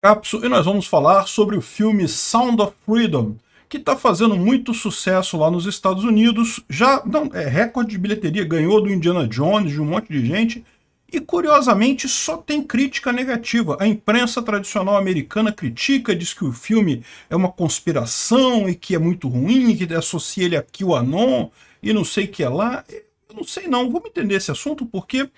Capso e nós vamos falar sobre o filme Sound of Freedom, que está fazendo muito sucesso lá nos Estados Unidos, já não, é recorde de bilheteria, ganhou do Indiana Jones, de um monte de gente, e curiosamente só tem crítica negativa. A imprensa tradicional americana critica, diz que o filme é uma conspiração e que é muito ruim, que associa ele a QAnon e não sei o que é lá. Eu não sei não, vamos entender esse assunto porque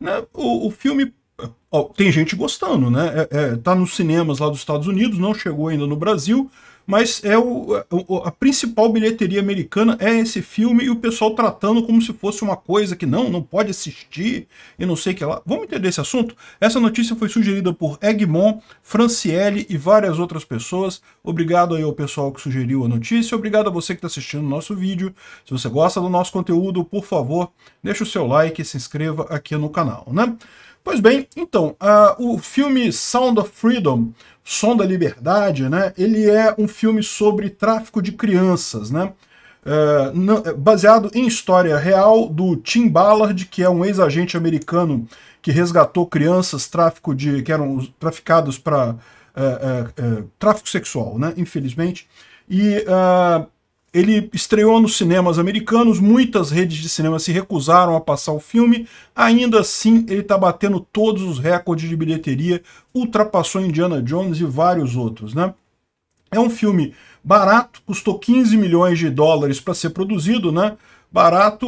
né, o, o filme ó, tem gente gostando, né? É, é, tá nos cinemas lá dos Estados Unidos, não chegou ainda no Brasil, mas é o, a principal bilheteria americana é esse filme e o pessoal tratando como se fosse uma coisa que não, não pode assistir e não sei o que lá. Vamos entender esse assunto? Essa notícia foi sugerida por Egmont, Franciele e várias outras pessoas. Obrigado aí ao pessoal que sugeriu a notícia, obrigado a você que está assistindo o nosso vídeo. Se você gosta do nosso conteúdo, por favor, deixa o seu like e se inscreva aqui no canal, né? Pois bem, então, uh, o filme Sound of Freedom, Som da Liberdade, né, ele é um filme sobre tráfico de crianças, né? Uh, baseado em história real do Tim Ballard, que é um ex-agente americano que resgatou crianças tráfico de, que eram traficados para uh, é, tráfico sexual, né? infelizmente. E uh, ele estreou nos cinemas americanos, muitas redes de cinema se recusaram a passar o filme, ainda assim ele está batendo todos os recordes de bilheteria, ultrapassou Indiana Jones e vários outros. Né? É um filme barato, custou 15 milhões de dólares para ser produzido, né? barato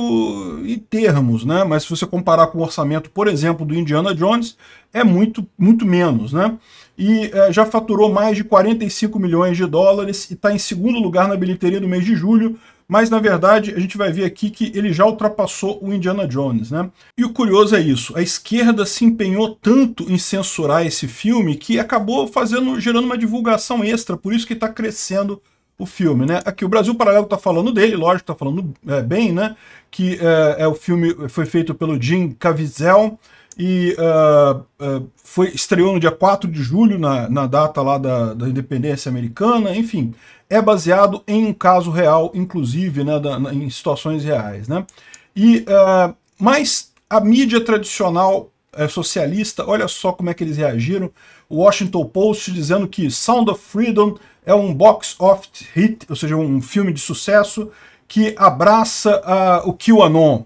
em termos, né? mas se você comparar com o orçamento, por exemplo, do Indiana Jones, é muito, muito menos. Né? e é, já faturou mais de 45 milhões de dólares e está em segundo lugar na bilheteria do mês de julho, mas na verdade a gente vai ver aqui que ele já ultrapassou o Indiana Jones, né? E o curioso é isso, a esquerda se empenhou tanto em censurar esse filme que acabou fazendo, gerando uma divulgação extra, por isso que está crescendo o filme, né? Aqui o Brasil Paralelo está falando dele, lógico, está falando é, bem, né? Que é, é, o filme foi feito pelo Jim Caviezel, e uh, uh, foi, estreou no dia 4 de julho, na, na data lá da, da independência americana, enfim, é baseado em um caso real, inclusive, né, da, na, em situações reais. Né? E, uh, mas a mídia tradicional eh, socialista, olha só como é que eles reagiram. O Washington Post dizendo que Sound of Freedom é um box office hit, ou seja, um filme de sucesso que abraça uh, o QAnon.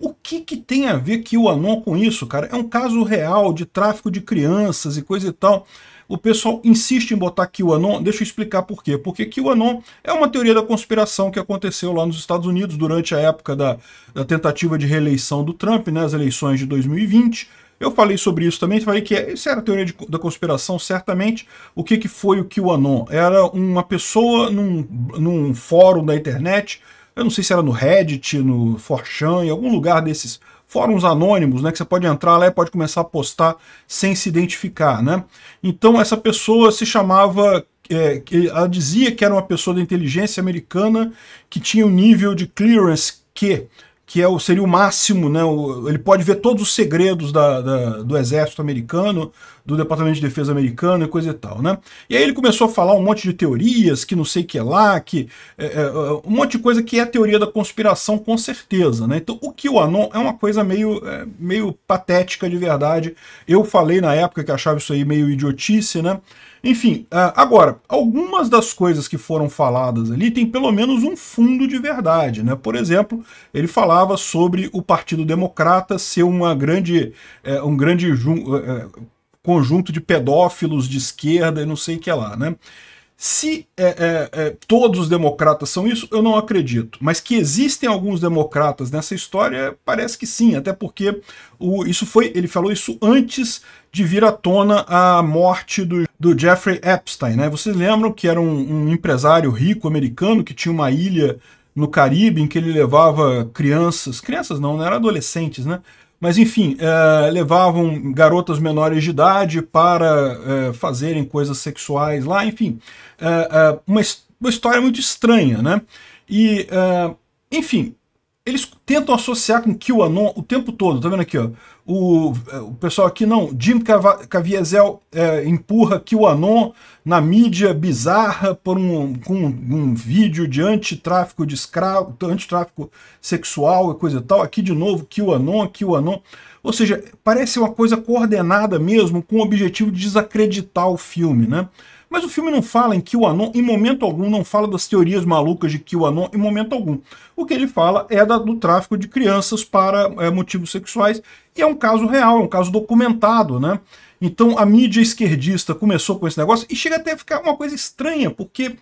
O que, que tem a ver que o Anon com isso, cara? É um caso real de tráfico de crianças e coisa e tal. O pessoal insiste em botar o anon. deixa eu explicar por quê. Porque o anon é uma teoria da conspiração que aconteceu lá nos Estados Unidos durante a época da, da tentativa de reeleição do Trump, né, as eleições de 2020. Eu falei sobre isso também, falei que é, isso era a teoria de, da conspiração, certamente. O que, que foi o QAnon? Era uma pessoa num, num fórum da internet eu não sei se era no Reddit, no Forchan, em algum lugar desses fóruns anônimos, né, que você pode entrar lá e pode começar a postar sem se identificar, né? Então essa pessoa se chamava é, ela dizia que era uma pessoa da inteligência americana que tinha um nível de clearance que que é o, seria o máximo, né? O, ele pode ver todos os segredos da, da, do exército americano, do Departamento de Defesa americano e coisa e tal, né? E aí ele começou a falar um monte de teorias, que não sei o que é lá, que é, é, um monte de coisa que é a teoria da conspiração com certeza, né? Então o Anon é uma coisa meio, é, meio patética de verdade. Eu falei na época que achava isso aí meio idiotice, né? Enfim, ah, agora, algumas das coisas que foram faladas ali tem pelo menos um fundo de verdade. Né? Por exemplo, ele falava sobre o Partido Democrata ser uma grande, é, um grande é, é, conjunto de pedófilos de esquerda e não sei o que lá. Né? Se é, é, é, todos os democratas são isso, eu não acredito. Mas que existem alguns democratas nessa história, parece que sim, até porque o, isso foi. Ele falou isso antes de vir à tona a morte do, do Jeffrey Epstein. Né? Vocês lembram que era um, um empresário rico americano que tinha uma ilha no Caribe em que ele levava crianças, crianças não, não né? eram adolescentes, né? Mas enfim, é, levavam garotas menores de idade para é, fazerem coisas sexuais lá, enfim, é, uma, uma, história muito estranha, né? E, enfim, eles tentam associar com QAnon o tempo todo, tá vendo aqui, ó? O, é, o pessoal aqui, não, Jim Caviezel é, empurra QAnon na mídia bizarra por um, com um, vídeo de antitráfico de escravo, antitráfico sexual e coisa e tal. Aqui de novo, QAnon, QAnon. Ou seja, parece uma coisa coordenada mesmo com o objetivo de desacreditar o filme, né? Mas o filme não fala em QAnon, em momento algum, não fala das teorias malucas de QAnon, em momento algum. O que ele fala é da, do tráfico de crianças para é, motivos sexuais, e é um caso real, é um caso documentado, né? Então a mídia esquerdista começou com esse negócio, e chega até a ficar uma coisa estranha, porque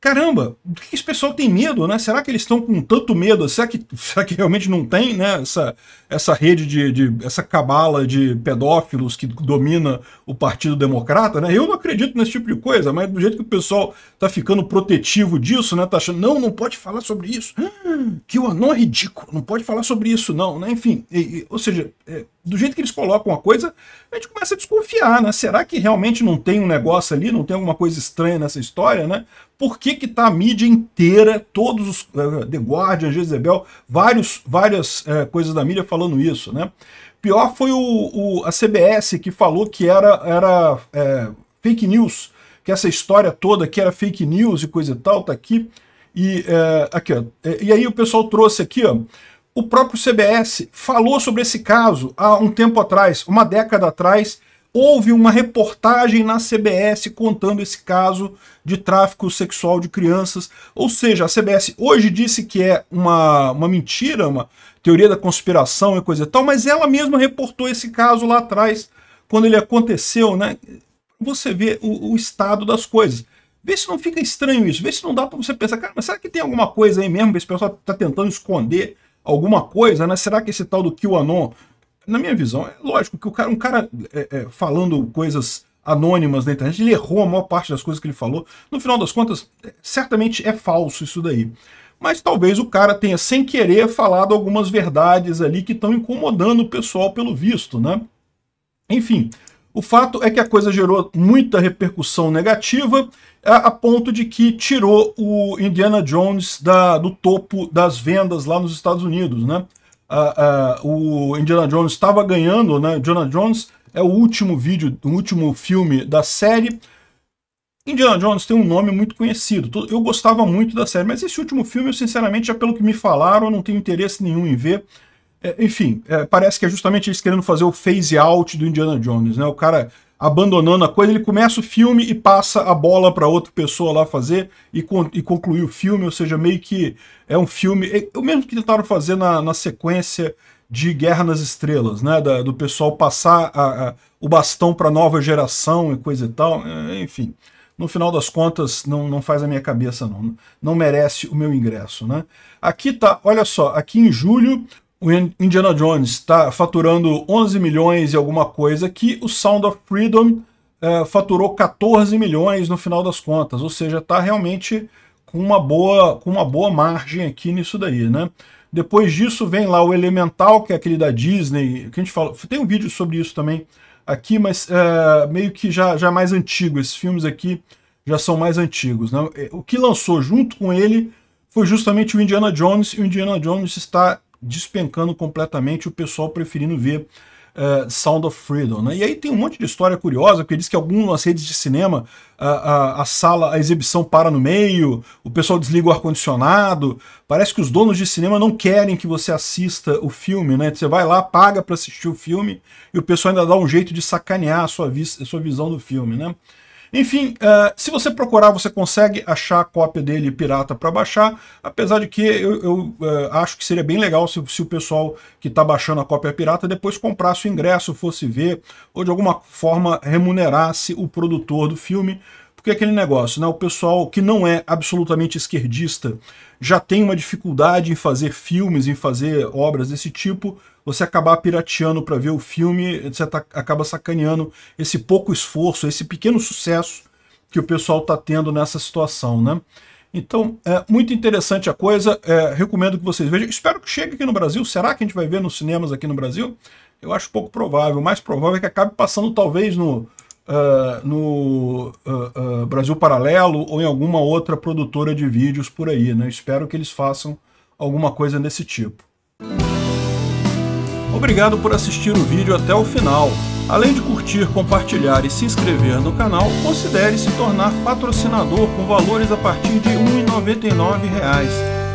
caramba, do que esse pessoal tem medo, né? Será que eles estão com tanto medo? Será que, será que realmente não tem, né? Essa, essa rede de, de essa cabala de pedófilos que domina o Partido Democrata, né? Eu não acredito nesse tipo de coisa, mas do jeito que o pessoal tá ficando protetivo disso, né? Tá achando, não, não pode falar sobre isso. Ah, que o anão é ridículo, não pode falar sobre isso, não, né? Enfim, e, e, ou seja, é, do jeito que eles colocam a coisa, a gente começa a desconfiar, né? Será que realmente não tem um negócio ali, não tem alguma coisa estranha nessa história, né? Por que que tá a mídia inteira, todos os... Uh, The Guardian, Jezebel, vários, várias uh, coisas da mídia falando isso, né? Pior foi o, o a CBS que falou que era, era fake news, que essa história toda que era fake news e coisa e tal, tá aqui. E, aqui ó, e aí o pessoal trouxe aqui, ó, o próprio CBS falou sobre esse caso há um tempo atrás, uma década atrás. Houve uma reportagem na CBS contando esse caso de tráfico sexual de crianças. Ou seja, a CBS hoje disse que é uma, uma mentira, uma teoria da conspiração e coisa e tal, mas ela mesma reportou esse caso lá atrás, quando ele aconteceu, né? Você vê o, o estado das coisas. Vê se não fica estranho isso, vê se não dá para você pensar, cara, mas será que tem alguma coisa aí mesmo que esse pessoal está tentando esconder? alguma coisa, né? Será que esse tal do QAnon, na minha visão, é lógico que o cara, um cara é, é, falando coisas anônimas na internet, ele errou a maior parte das coisas que ele falou. No final das contas, é, certamente é falso isso daí. Mas talvez o cara tenha, sem querer, falado algumas verdades ali que estão incomodando o pessoal, pelo visto, né? Enfim, o fato é que a coisa gerou muita repercussão negativa, a, ponto de que tirou o Indiana Jones da, do topo das vendas lá nos Estados Unidos. Né? o Indiana Jones estava ganhando, né? Indiana Jones é o último vídeo, o último filme da série. Indiana Jones tem um nome muito conhecido. Eu gostava muito da série, mas esse último filme, eu, sinceramente, já pelo que me falaram, eu não tenho interesse nenhum em ver. É, enfim, é, parece que é justamente eles querendo fazer o phase out do Indiana Jones, né? O cara abandonando a coisa, ele começa o filme e passa a bola para outra pessoa lá fazer e, con e concluir o filme, ou seja, meio que é um filme, é, é o mesmo que tentaram fazer na, na sequência de Guerra nas Estrelas, né? Da, do pessoal passar a, a, o bastão para nova geração e coisa e tal, é, enfim. No final das contas, não, não faz a minha cabeça, não. Não merece o meu ingresso, né? Aqui tá, olha só, aqui em julho, o Indiana Jones está faturando 11 milhões e alguma coisa, que o Sound of Freedom é, faturou 14 milhões no final das contas, ou seja, está realmente com uma, boa, com uma boa margem aqui nisso daí, né? Depois disso vem lá o Elemental, que é aquele da Disney, que a gente fala, tem um vídeo sobre isso também aqui, mas é, meio que já, já é mais antigo, esses filmes aqui já são mais antigos, né? O que lançou junto com ele foi justamente o Indiana Jones, e o Indiana Jones está despencando completamente, o pessoal preferindo ver uh, Sound of Freedom. Né? E aí tem um monte de história curiosa, porque diz que algumas redes de cinema, a, a, a sala, a exibição para no meio, o pessoal desliga o ar-condicionado, parece que os donos de cinema não querem que você assista o filme, né? Você vai lá, paga para assistir o filme, e o pessoal ainda dá um jeito de sacanear a sua, vis a sua visão do filme, né? Enfim, uh, se você procurar, você consegue achar a cópia dele pirata para baixar, apesar de que eu, eu uh, acho que seria bem legal se, se o pessoal que está baixando a cópia pirata depois comprasse o ingresso, fosse ver, ou de alguma forma remunerasse o produtor do filme, porque é aquele negócio, né? O pessoal que não é absolutamente esquerdista já tem uma dificuldade em fazer filmes, em fazer obras desse tipo, você acabar pirateando para ver o filme, você tá, acaba sacaneando esse pouco esforço, esse pequeno sucesso que o pessoal está tendo nessa situação, né? Então, é muito interessante a coisa, é, recomendo que vocês vejam. Espero que chegue aqui no Brasil. Será que a gente vai ver nos cinemas aqui no Brasil? Eu acho pouco provável. O mais provável é que acabe passando talvez no, Uh, no uh, uh, Brasil Paralelo ou em alguma outra produtora de vídeos por aí. Né? Espero que eles façam alguma coisa desse tipo. Obrigado por assistir o vídeo até o final. Além de curtir, compartilhar e se inscrever no canal, considere se tornar patrocinador com valores a partir de R$ 1,99